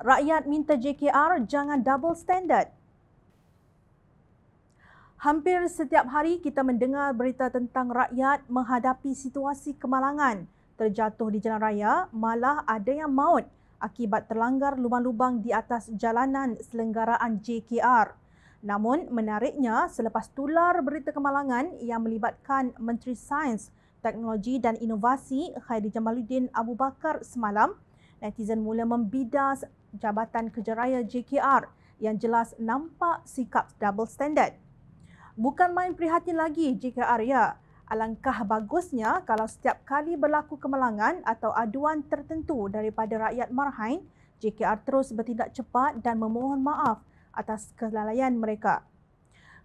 rakyat minta JKR jangan double standard. Hampir setiap hari kita mendengar berita tentang rakyat menghadapi situasi kemalangan. Terjatuh di jalan raya, malah ada yang maut akibat terlanggar lubang-lubang di atas jalanan selenggaraan JKR. Namun menariknya, selepas tular berita kemalangan yang melibatkan Menteri Sains, Teknologi dan Inovasi Khairi Jamaluddin Abu Bakar semalam, netizen mula membidas Jabatan Kejeraya JKR yang jelas nampak sikap double standard. Bukan main prihatin lagi JKR ya. Alangkah bagusnya kalau setiap kali berlaku kemalangan atau aduan tertentu daripada rakyat Marhain, JKR terus bertindak cepat dan memohon maaf atas kelalaian mereka.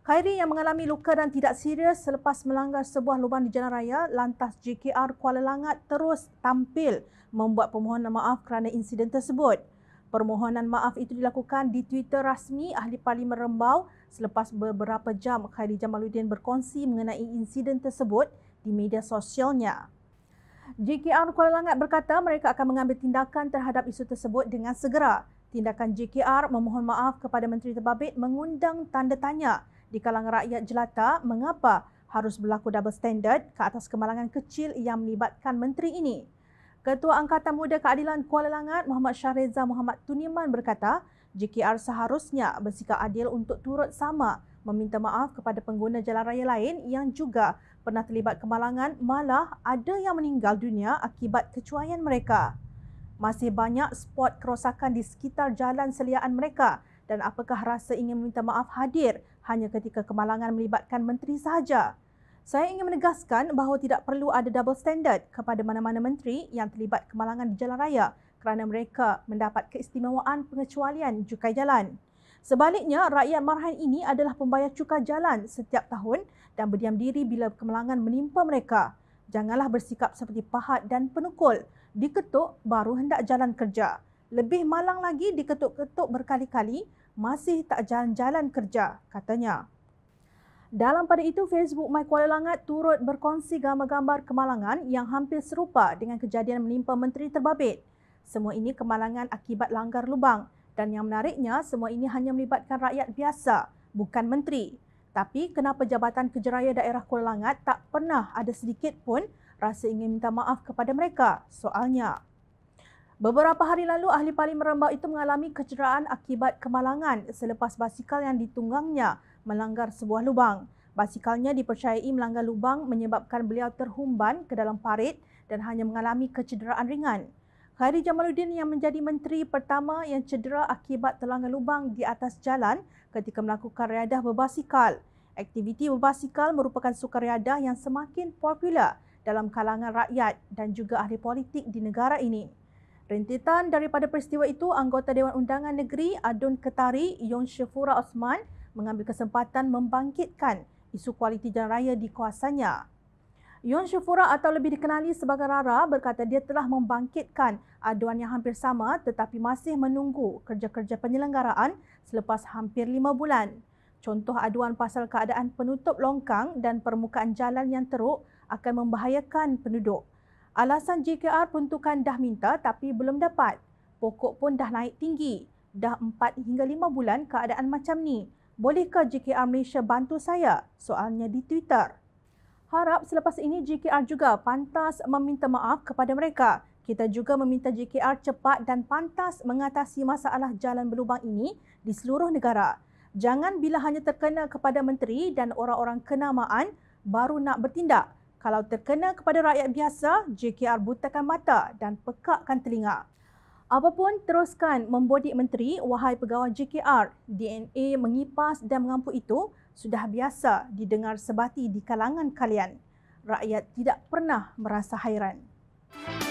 Khairi yang mengalami luka dan tidak serius selepas melanggar sebuah lubang di jalan raya, lantas JKR Kuala Langat terus tampil membuat permohonan maaf kerana insiden tersebut. Permohonan maaf itu dilakukan di Twitter rasmi Ahli Parlimen Rembau selepas beberapa jam Khairi Jamaluddin berkongsi mengenai insiden tersebut di media sosialnya. JKR Kuala Langat berkata mereka akan mengambil tindakan terhadap isu tersebut dengan segera. Tindakan JKR memohon maaf kepada Menteri Terbabit mengundang tanda tanya di kalangan rakyat jelata mengapa harus berlaku double standard ke atas kemalangan kecil yang melibatkan menteri ini. Ketua Angkatan Muda Keadilan Kuala Langat Muhammad Syahreza Muhammad Tuniman berkata, JKR seharusnya bersikap adil untuk turut sama meminta maaf kepada pengguna jalan raya lain yang juga pernah terlibat kemalangan malah ada yang meninggal dunia akibat kecuaian mereka. Masih banyak spot kerosakan di sekitar jalan seliaan mereka dan apakah rasa ingin meminta maaf hadir hanya ketika kemalangan melibatkan menteri sahaja. Saya ingin menegaskan bahawa tidak perlu ada double standard kepada mana-mana menteri yang terlibat kemalangan di jalan raya kerana mereka mendapat keistimewaan pengecualian cukai jalan. Sebaliknya, rakyat marhan ini adalah pembayar cukai jalan setiap tahun dan berdiam diri bila kemalangan menimpa mereka. Janganlah bersikap seperti pahat dan penukul. Diketuk baru hendak jalan kerja. Lebih malang lagi diketuk-ketuk berkali-kali, masih tak jalan-jalan kerja, katanya. Dalam pada itu, Facebook My Kuala Langat turut berkongsi gambar-gambar kemalangan yang hampir serupa dengan kejadian menimpa Menteri Terbabit. Semua ini kemalangan akibat langgar lubang dan yang menariknya, semua ini hanya melibatkan rakyat biasa, bukan menteri. Tapi kenapa Jabatan Kejeraya Daerah Kuala Langat tak pernah ada sedikit pun rasa ingin minta maaf kepada mereka? Soalnya. Beberapa hari lalu, ahli paling merembau itu mengalami kecederaan akibat kemalangan selepas basikal yang ditunggangnya melanggar sebuah lubang. Basikalnya dipercayai melanggar lubang menyebabkan beliau terhumban ke dalam parit dan hanya mengalami kecederaan ringan. Khairi Jamaluddin yang menjadi menteri pertama yang cedera akibat terlanggar lubang di atas jalan ketika melakukan riadah berbasikal. Aktiviti berbasikal merupakan sukan riadah yang semakin popular dalam kalangan rakyat dan juga ahli politik di negara ini. Rentetan daripada peristiwa itu, anggota Dewan Undangan Negeri Adun Ketari Yong Shefura Osman mengambil kesempatan membangkitkan isu kualiti jalan raya di kuasanya. Yong Shufura atau lebih dikenali sebagai Rara berkata dia telah membangkitkan aduan yang hampir sama tetapi masih menunggu kerja-kerja penyelenggaraan selepas hampir lima bulan. Contoh aduan pasal keadaan penutup longkang dan permukaan jalan yang teruk akan membahayakan penduduk. Alasan JKR peruntukan dah minta tapi belum dapat. Pokok pun dah naik tinggi. Dah 4 hingga 5 bulan keadaan macam ni. Bolehkah JKR Malaysia bantu saya? Soalnya di Twitter. Harap selepas ini JKR juga pantas meminta maaf kepada mereka. Kita juga meminta JKR cepat dan pantas mengatasi masalah jalan berlubang ini di seluruh negara. Jangan bila hanya terkena kepada menteri dan orang-orang kenamaan baru nak bertindak. Kalau terkena kepada rakyat biasa, JKR butakan mata dan pekakkan telinga. Apapun, teruskan membodik menteri, wahai pegawai JKR. DNA mengipas dan mengampu itu sudah biasa didengar sebati di kalangan kalian. Rakyat tidak pernah merasa hairan. Thank